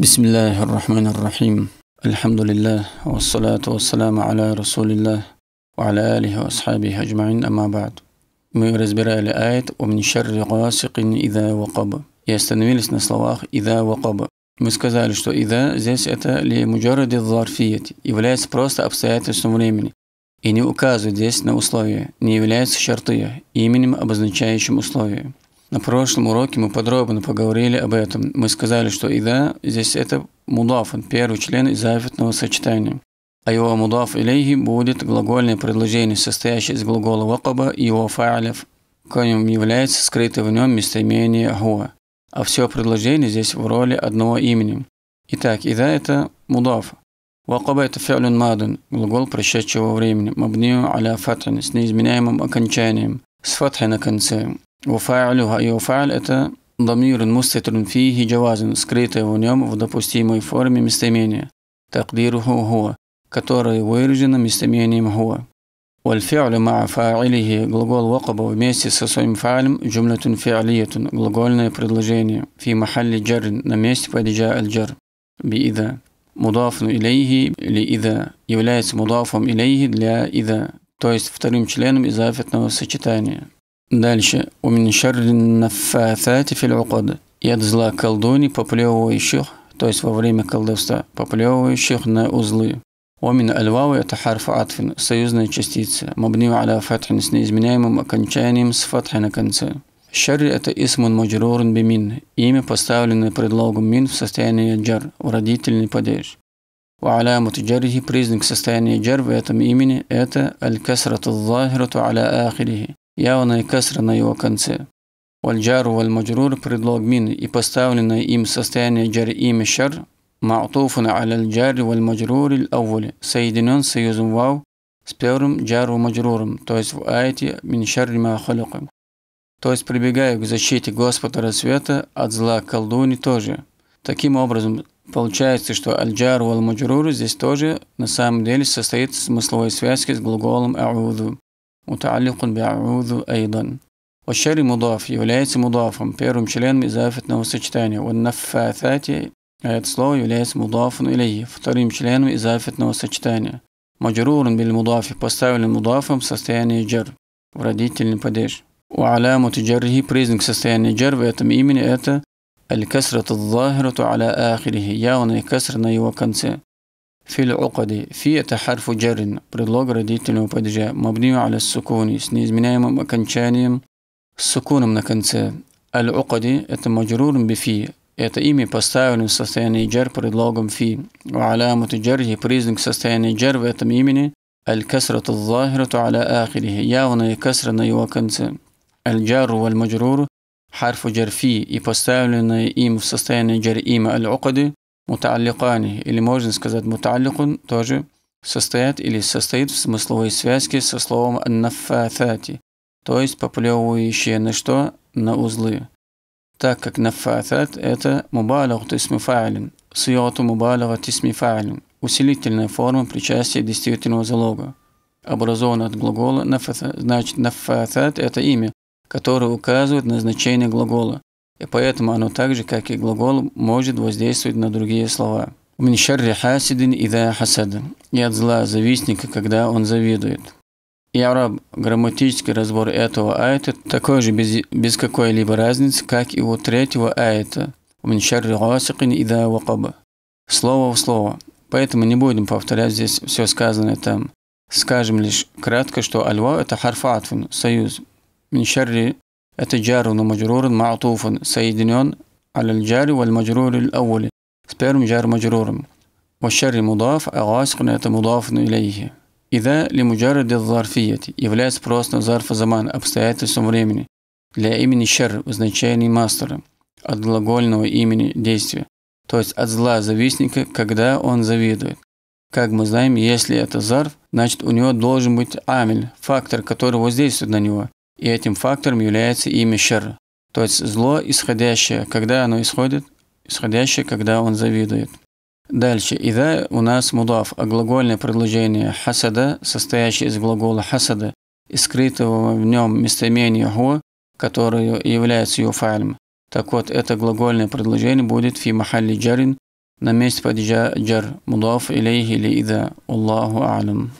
بسم الله الرحمن الرحيم الحمد لله والصلاة والسلام على رسول الله وعلى آله وأصحابه أجمعين أما بعد Мы разбирали аят ومن شر غاسق إذا وقب и остановились на словах «ида Мы сказали, что «ида» здесь это ли муджаради дзарфият, является просто обстоятельством времени и не указывает здесь на условия, не является шарты, именем, обозначающим условия. На прошлом уроке мы подробно поговорили об этом. Мы сказали, что «ида» здесь это он первый член зафитного сочетания. А его мудаф илейхи будет глагольное предложение, состоящее из глагола вакаба и его фаалев, коим является скрытое в нем местоимение «хуа». А все предложение здесь в роли одного имени. Итак, «ида» – это мудаф. Вакаба – это фиалюн мадун, глагол прошедшего времени, мабнию аля фатхин, с неизменяемым окончанием, с фатхой на конце. وفاعلها ее فعل это ضمير مستتر فيه جواز скрытое в нем в допустимой форме местоимение تقديره هو которое выражено местоимением هو والفعل مع فاعله глагол وقب вместе со своим فعلем جملة فعلية глагольное предложение في محل جر на месте падежа الجر بإذا مضاف إليه لإذا является мудафом إليه для إذا то есть вторым членом изафетного сочетания Дальше. «Умин шаррин нафафати фил укад» зла колдуни, поплевывающих, то есть во время колдовства, поплевывающих на узлы. Омин альвау – это харф атфин, союзная частица, мабнию аля фатхин с неизменяемым окончанием с фатхи на конце. Шарри – это исмун маджрурн бимин, имя, поставленное предлогом мин в состоянии джар, в родительный падеж. وعلامة جره признак состояния جر в этом имени это الكسرة الظاهرة على آخره явная касра на его конце. Вальджару вальмаджрур предлог мин и поставленное им состояние джар имя шар маутуфун аляль джари вальмаджрур аули соединен союзом вау с первым джару маджруром, то есть в аяте мин шарри ма халюкам. То есть прибегая к защите Господа Рассвета от зла колдуни тоже. Таким образом, получается, что аль-джару аль-маджрур здесь тоже на самом деле состоит смысловой связке с глаголом ауду. متعلق بأعوذ أيضا والشر مضاف وليس مضافا بيرم شلين مزافة نوسج تانية والنفاثات آيات صلو وليس مضاف إليه فطريم شلين مزافة نوسج تانية مجرور بالمضاف بستاول المضاف مستاني جر ورديت لنبديش وعلامة جره بريزنك سستاني جر ويتم этом آتا الكسرة الظاهرة على آخره явная كسرنا يوكنسي في العقد في تحرف جر بريلوغ رديتنو بدجه مبني على السكون سنيز من ايام السكون من كانسا العقد ات مجرور بفي ات ايمي باستاون سستاني جر بريلوغم في وعلامة جره بريزنك سستاني جر واتم الكسرة الظاهرة على آخره ياونا كسرة نيو الجار والمجرور حرف جر في يبستاولنا إيم سستاني جر إيم العقد муталликани, или можно сказать муталликун, тоже состоят или состоит в смысловой связке со словом нафафати, то есть поплевывающие на что? На узлы. Так как нафафат – это мубалаг тисми фаалин, сиоту мубалага тисми фаалин, усилительная форма причастия действительного залога, образована от глагола нафафат, значит нафафат – это имя, которое указывает на значение глагола. И поэтому оно так же, как и глагол, может воздействовать на другие слова. «Мин шарри хасидин ида хасад» и от зла завистника, когда он завидует. И араб, грамматический разбор этого аята такой же без, без какой-либо разницы, как и у третьего аята «Мин шарри гасикин ида вакаба» Слово в слово. Поэтому не будем повторять здесь все сказанное там. Скажем лишь кратко, что альва – это харфатфун, союз. Мин это джару на маджрурин ма'туфан, соединен аль джари валь маджрур аль с первым джар маджруром. Вашарри мудаф, а гасикун это мудафну илейхи. Ида ли муджарид зарфият является просто зарфа заман, обстоятельством времени, для имени шер, в значении мастера, от глагольного имени действия, то есть от зла завистника, когда он завидует. Как мы знаем, если это зарф, значит у него должен быть амель, фактор, который воздействует на него. И этим фактором является имя шар. То есть зло исходящее, когда оно исходит, исходящее, когда он завидует. Дальше. Ида у нас мудав, а глагольное предложение хасада, состоящее из глагола хасада, и скрытого в нем местоимения гу, которое является ее файлем. Так вот, это глагольное предложение будет фи махалли джарин на месте падежа джар мудав илейхи или ида. Аллаху алям.